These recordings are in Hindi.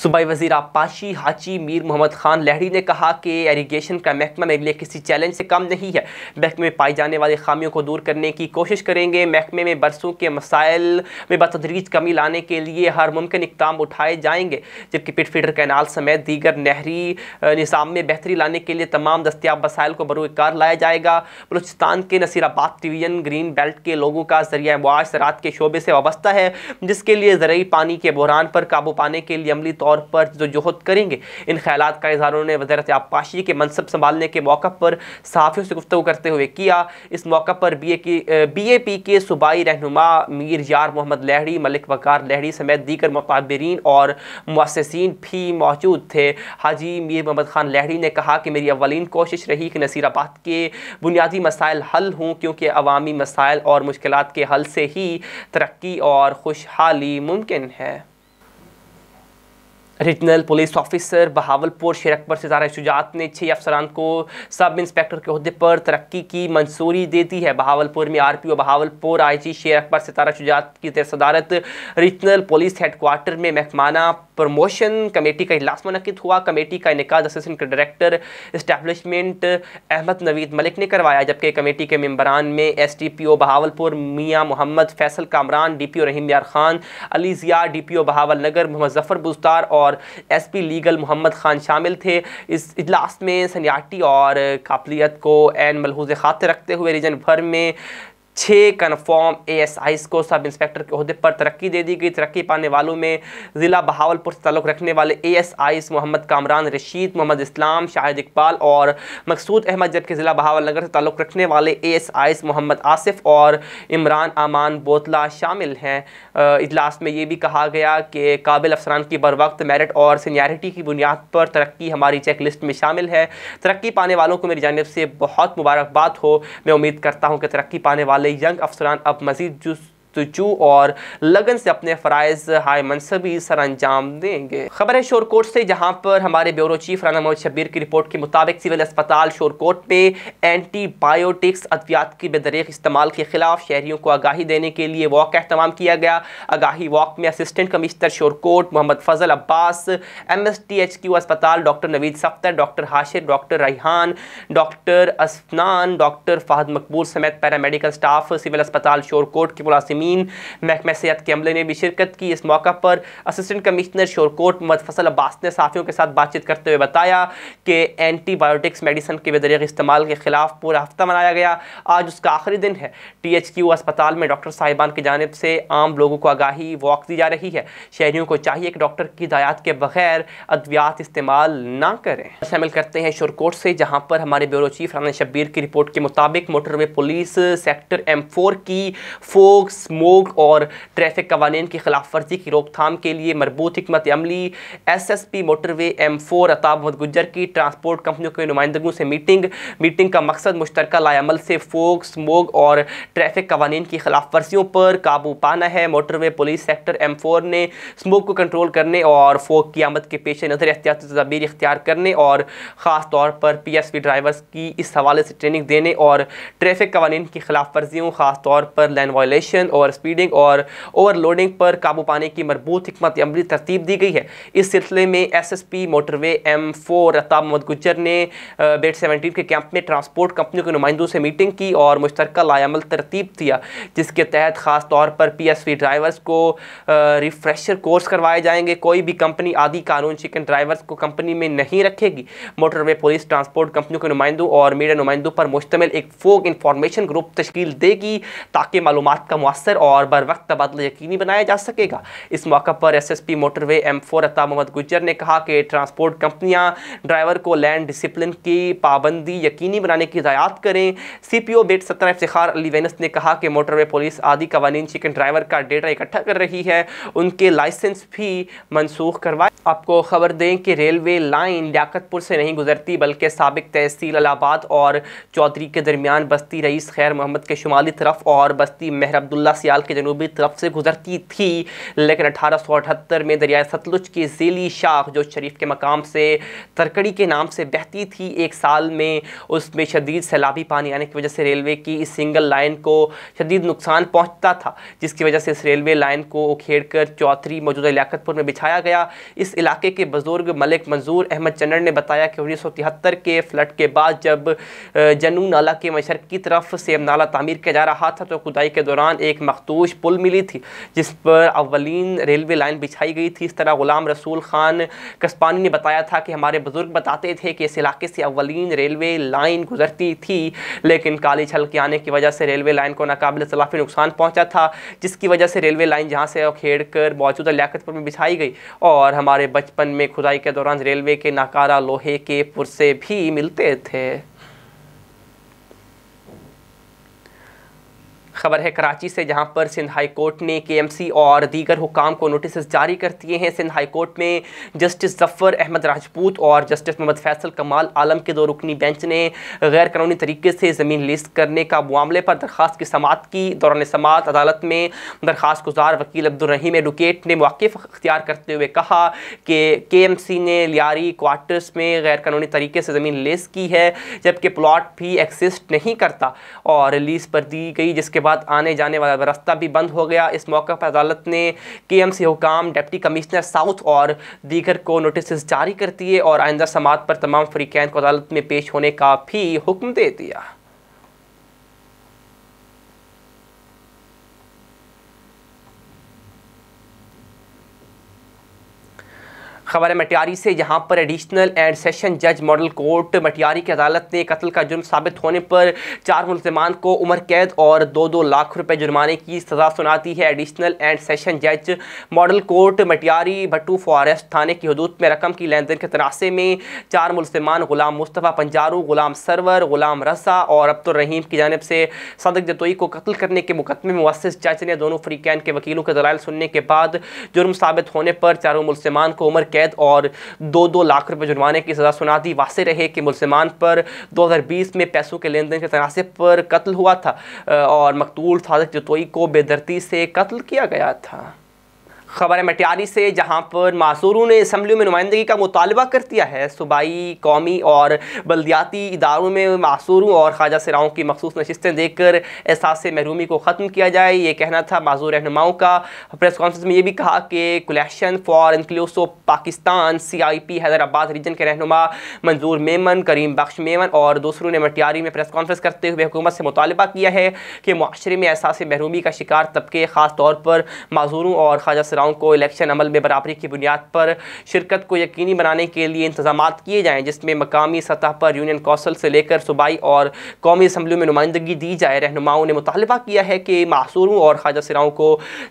सूबाई वजीर आपाशी हाजी मीर मोहम्मद खान लहरी ने कहा कि एरीगेशन का महकमा मेरे लिए किसी चैलेंज से कम नहीं है महकमे में पाई जाने वाली खामियों को दूर करने की कोशिश करेंगे महकमे में बरसों के मसाइल में बतदरीज कमी लाने के लिए हर मुमकिन इकदाम उठाए जाएंगे जबकि पिट कैनाल समेत दीगर नहरी निज़ाम में बेहतरी लाने के लिए तमाम दस्तियाब वसाइल को बरूकार लाया जाएगा बलूचिस्तान के नसीराबाद डिवीजन ग्रीन बेल्ट के लोगों का जरिया मुआज के शोबे से वाबस्ता है जिसके लिए ज़रूरी पानी के बहरान पर काबू पाने के लिए अमली तौर पर जोहद करेंगे इन ख्याल का इजहार उन्होंने वजारत आबपाशी के मनसब संभालने के मौका पर सहाफ़ियों से गुफ्तु करते हुए किया इस मौका पर बी ए की बी ए पी के सूबाई रहनुमा मीर यार मोहम्मद लहड़ी मलिक वकार लहड़ी समेत दीगर मतबरीन और मुसिन भी मौजूद थे हाजी मीर मोहम्मद खान लहड़ी ने कहा कि मेरी अवलिन कोशिश रही कि नसीराबाद के बुनियादी मसाइल हल हों क्योंकि अवामी मसाइल और मुश्किल के हल से ही तरक्की और खुशहाली मुमकिन है रीजनल पुलिस ऑफिसर बहावलपुर शेर अकबर सितारा शुजात ने छः अफसरान को सब इंस्पेक्टर के अहदे पर तरक्की की मंजूरी दे दी है बहावलपुर में R P O Bahawalpur I G Sher Akbar सितारा शुजात की सदारत रीजनल पुलिस हेडकोार्टर में महकमाना प्रमोशन कमेटी का इजलास मनद हुआ कमेटी का इनका असिस्टेंट के डायरेक्टर इस्टेबलिशमेंट अहमद नवीद मलिक ने करवाया जबकि कमेटी के मंबरान में S D P O Bahawalpur Mian Muhammad Faisal Kamran D P O Rahim Yar Khan Ali Zia D P O Bahawal Nagar Muhammad Zafar बुस्तार और और एसपी लीगल मोहम्मद खान शामिल थे इस इजलास में सन्याटी और काफिलियत को एन मलहूज खाते रखते हुए रीजन भर में छः कन्फर्म एस आईस को सब इंस्पेक्टर के अहदे पर तरक्की दे दी गई तरक्की पाने वालों में ज़िला बहावलपुर से ताल्लुक़ रखने वाले एस आईस मोहम्मद कामरान रशीद मोहम्मद इस्लाम शाहिद इकबाल और मकसूद अहमद जबकि ज़िला बहावल नगर से ताल्लुक़ रखने वाले एस आईस मोहम्मद आसिफ और इमरान आमान बोतला शामिल हैं इजलास में ये भी कहा गया कि काबिल अफसरान की बर वक्त मेरिट और सीनियरिटी की बुनियाद पर तरक्की हमारी चेक लिस्ट में शामिल है तरक्की पाने वालों को मेरी जानब से बहुत मुबारकबाद हो मैं उम्मीद करता हूँ कि तरक्की पाने वाले वाले यंग अफसरान अब मजीद जस्तजू और लगन से अपने फ़राइज़ हाय मनसबी सर अंजाम देंगे खबर है शोरकोट से जहाँ पर हमारे ब्यूरो चीफ राना मोहम्मद शबीर की रिपोर्ट के मुताबिक सिविल अस्पताल शोरकोट में एंटीबायोटिक्स अद्वियात की बेदरीक इस्तेमाल के खिलाफ शहरीों को आगाही देने के लिए वॉक का अहतमाम किया गया आगाही वॉक में assistant commissioner Shorkot Muhammad Fazal Abbas M S T H Q अस्पताल doctor Naveed Safdar doctor Hashir doctor Raihan doctor Asnan doctor Fahad Maqbool समेत पैरामेडिकल स्टाफ सिविल अस्पताल शोरकोट के मुलाजिम ज़मीन महकमा सेहत के अमले ने भी शिरकत की इस मौका पर असिस्टेंट कमिश्नर शोरकोट मोहम्मद फसल अब्बास ने साफियों के साथ बातचीत करते हुए बताया कि एंटीबायोटिक्स मेडिसन के बेदर इस्तेमाल के ख़िलाफ़ पूरा हफ्ता मनाया गया आज उसका आखिरी दिन है टी एच क्यू अस्पताल में डॉक्टर साहिबान की जानब से आम लोगों को आगाही वॉक दी जा रही है शहरीों को चाहिए कि डॉक्टर की हदायत के बगैर अद्वियात इस्तेमाल ना करें शामिल करते हैं शोरकोट से जहाँ पर हमारे ब्यूरो चीफ रान शब्बीर की रिपोर्ट के मुताबिक motorway police sector M four की फोक्स स्मोक और ट्रैफिक कवानीन की खिलाफ वर्जी की रोकथाम के लिए मरबूत हमत अमली S S P motorway M four अताब मोहम्मद गुजर की ट्रांसपोर्ट कंपनियों के नुमाइंदों से मीटिंग मीटिंग का मकसद मुश्तर लाल से फोक स्मोक और ट्रैफिक कवानीन की खिलाफ वर्जियों पर काबू पाना है motorway police sector M four ने स्मोक को कंट्रोल करने और फोक की आमद के पेश नज़र एहतियाती तदाबीर इख्तियार करने और ख़ास तौर पर पी एस पी ड्राइवर्स की इस हवाले से ट्रेनिंग देने और ट्रैफिक कवानीन की खिलाफ वर्जियों ख़ास तौर पर लैंड वायलेशन और ओवर स्पीडिंग और ओवरलोडिंग पर काबू पाने की मरबूत हमत अमली तरतीब दी गई है इस सिलसिले में S S P motorway M four रताब मोहम्मद गुजर ने बेट सेवेंटीन के कैंप में ट्रांसपोर्ट कंपनियों के नुमाइंदों से मीटिंग की और मुश्तर लायामल तरतीब दिया जिसके तहत ख़ास तौर पर पी एस वी ड्राइवर्स को रिफ्रेशर कोर्स करवाए जाएंगे कोई भी कंपनी आदि कानून चिकन ड्राइवर्स को कंपनी में नहीं रखेगी मोटरवे पुलिस ट्रांसपोर्ट कंपनियों के नुमाइंदों और मीडिया नुमाइंदों पर मुश्तमिल एक फोक इंफॉर्मेशन ग्रुप तश्ल देगी ताकि मालूम का मौसर बेअसर और बर वक्त तबादला यकीनी बनाया जा सकेगा इस मौका पर S S P motorway M four Ata Muhammad Gujjar ने कहा कि ट्रांसपोर्ट कंपनियाँ ड्राइवर को लैंड डिसप्लिन की पाबंदी यकीनी बनाने की हिदायत करें सी पी ओ बेट सत्रह इफ्तार अली वेनस ने कहा कि मोटरवे पुलिस आदि कवानीन चिकन ड्राइवर का डेटा इकट्ठा कर रही है उनके लाइसेंस भी मनसूख करवाए आपको खबर दें कि रेलवे लाइन लियाकतपुर से नहीं गुजरती बल्कि सबक तहसील अलाहाबाद और चौधरी के दरमियान बस्ती रईस खैर मोहम्मद के शुमाली तरफ और बस्ती मेहर अब्दुल्ला सियाल के जनूबी तरफ से गुजरती थी लेकिन अठारह में दरियाए सतलुज की झीली शाख जो शरीफ के मकाम से तरकड़ी के नाम से बहती थी एक साल में उसमें शदीद सैलाबी पानी आने की वजह से रेलवे की इस सिंगल लाइन को शदीद नुकसान पहुँचता था जिसकी वजह से इस रेलवे लाइन को उखेड़ कर चौथरी मौजूदा लियाकतपुर में बिछाया गया इस इलाके के बुजुर्ग मलिक मंजूर अहमद चन्नड़ ने बताया कि उन्नीस के फ्लड के बाद जब जनू नाला के मशरक की तरफ सेम नाला तामीर किया जा रहा था तो खुदाई के दौरान एक मखतूश पुल मिली थी जिस पर अवलिन रेलवे लाइन बिछाई गई थी इस तरह ग़ुलाम रसूल ख़ान कस्पानी ने बताया था कि हमारे बुज़ुर्ग बताते थे कि इस इलाके से अवलिन रेलवे लाइन गुजरती थी लेकिन काली छल के आने की वजह से रेलवे लाइन को नाकबिल सलाफी नुकसान पहुँचा था जिसकी वजह से रेलवे लाइन जहाँ से खेड़ कर मौजूदा पर भी बिछाई गई और हमारे बचपन में खुदाई के दौरान रेलवे के नाकारा लोहे के पुरसे भी मिलते थे खबर है कराची से जहां पर सिंध हाई कोर्ट ने केएमसी और दीगर हुकाम को नोटिस जारी कर दिए हैं सिंध हाई कोर्ट में जस्टिस जफर अहमद राजपूत और जस्टिस मोहम्मद फैसल कमाल आलम के दो रुकनी बेंच ने गैर कानूनी तरीके से ज़मीन लिस्ट करने का मामले पर दरख्वास्त की समात की दौरान समात अदालत में दरख्वास्त गुजार वकील अब्दुलरहीम एडवोकेट ने मौक़ अख्तियार करते हुए कहा कि के एम सी ने लियारी क्वार्टर्स में गैर कानूनी तरीके से ज़मीन लिस्ट की है जबकि प्लाट भी एक्सिस्ट नहीं करता और लीज पर दी गई जिसके बाद बाद आने जाने वाला रास्ता भी बंद हो गया इस मौके पर अदालत ने के एम सी हुकाम डिप्टी कमिश्नर साउथ और दीगर को नोटिस जारी कर दिए और आइंदा समात पर तमाम फरीकैन को अदालत में पेश होने का भी हुक्म दे दिया खबर है मटियारी से यहाँ पर एडिशनल एंड सेशन जज मॉडल कोर्ट मटियारी की अदालत ने कत्ल का जुर्म साबित होने पर चार मुलजमान को उम्र कैद और दो दो लाख रुपए जुर्माने की सज़ा सुनाती है एडिशनल एंड सेशन जज model court Matiari Bhattu forest थाने की हदूद में रकम की लेन देन के तनासे में चार मुलजमान गुलाम मुस्तफ़ा पंजारू गुलाम सरवर गुलाम रसा और अब्दुलरहीम की जानब से सदक जतोई को कत्ल करने के मुकदमे में वसिस जज ने दोनों फ्रीकैन के वकीलों के दलाल सुनने के बाद जुर्म साबित होने पर चारों मुलजमान को उम्र कैद कैद और दो दो लाख रुपए जुर्माने की सज़ा सुना दी वासे रहे कि मुसलमान पर 2020 में पैसों के लेन देन के तनासब पर कत्ल हुआ था और मकतूल सादक जतोई को बेदर्ती से कत्ल किया गया था खबर है मटियारी से जहाँ पर मासूरों ने इसम्बली में नुमाइंदगी का मुतालबा कर दिया है सूबाई कौमी और बलदियाती इदारों में मासूरों और ख्वाजा सराओं की मखसूस नशस्तें देकर एहसास महरूमी को ख़त्म किया जाए ये कहना था मासूर रहनुमाओं का प्रेस कॉन्फ्रेंस में ये भी कहा कि collection for inclusive Pakistan C I P Hyderabad region के रहनुमा मंजूर मेमन करीम बख्श मेमन और दूसरों ने मटियारी में प्रेस कॉन्फ्रेंस करते हुए हुकूमत से मुतालबा किया है कि माशरे में एहसास महरूमी का शिकार तबके ख़ास तौर पर मासूरों और ख्वाजा सराओं महिलाओं को इलेक्शन अमल में बराबरी की बुनियाद पर शिरकत को यकीनी बनाने के लिए इंतजाम किए जाएँ जिसमें मकामी सतह पर यूनियन कौंसल से लेकर सूबाई और कौमी असम्बली में नुमाइंदगी दी जाए रहनुमाओं ने मुतालबा किया है कि मासूरों और ख्वाजा सराओं को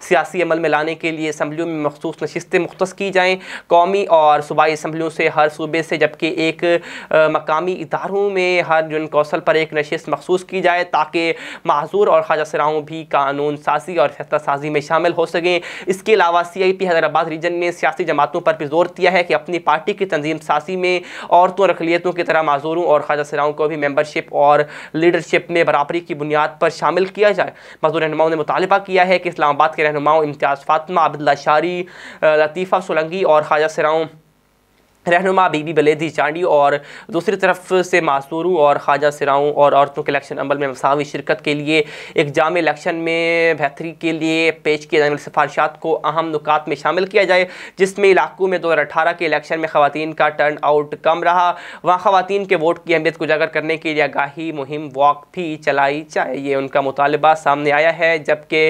सियासी अमल में लाने के लिए असम्बलियों में मखसूस नशस्तें मुख्त की जाएँ कौमी और सूबाई असम्बलियों से हर सूबे से जबकि एक आ, मकामी इदारों में हर यूनियन कौंसल पर एक नशस्त मखसूस की जाए ताकि माजूर और ख्वाजा सराओं भी कानून साजी और सत्ता साजी में शामिल हो सकें इसके अलावा हुआ सीआईपी हैदराबाद रीजन में सियासी जमातों पर भी जोर दिया है कि अपनी पार्टी की तंजीम सासी में औरतों और अखिलियतों की तरह माजूरों और ख्वाजा सराओं को भी मेम्बरशिप और लीडरशिप में बराबरी की बुनियाद पर शामिल किया जाए मजदूर रहनुमाओं ने मुतालबा किया है कि इस्लामाबाद के रहनुमाओं इम्तियाज़ फातमा अब्दुल्ला शारी लतीफ़ा सोलंगी और ख्वाजा सराओं रहनुमा बीबी बलेदी चांडी और दूसरी तरफ से मासूरू और ख्वाजा सिराओं और औरतों के इलेक्शन अमल में मसावी शिरकत के लिए एक जाम इलेक्शन में बेहतरी के लिए पेश किए जाने वाले सिफारशात को अहम नुकात में शामिल किया जाए जिसमें इलाकों में दो हज़ार अठारह के इलेक्शन में ख़वान का टर्न आउट कम रहा वहाँ ख़वान के वोट की अहमियत को उजागर करने के लिए आगाही मुहिम वॉक भी चलाई जाए ये उनका मुतालबा सामने आया है जबकि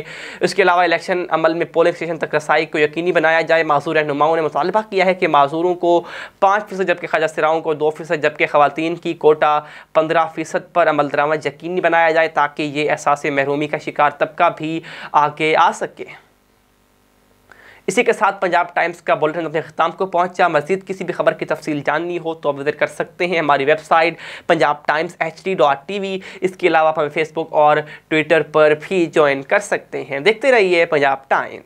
इसके अलावा इलेक्शन अमल में पोलिंग स्टेशन तक रसाई को यकीनी बनाया जाए मासूर रहनुमाओं ने मुतालबा किया है कि मासूरों को पाँच फीसद जबकि ख्वाजा सराओं को दो फीसद जबकि खातन की कोटा पंद्रह फ़ीसद पर अमल दरामद यकीनी बनाया जाए ताकि ये एहसास महरूमी का शिकार तबका भी आगे आ सके इसी के साथ पंजाब टाइम्स का बुलेटिन अपने अख्ताम को पहुंचा मजीद किसी भी खबर की तफसील जाननी हो तो आप विजिट कर सकते हैं हमारी website Punjab Times H D dot T V इसके अलावा आप हमें फेसबुक और ट्विटर पर भी ज्वाइन कर सकते हैं देखते रहिए पंजाब टाइम्स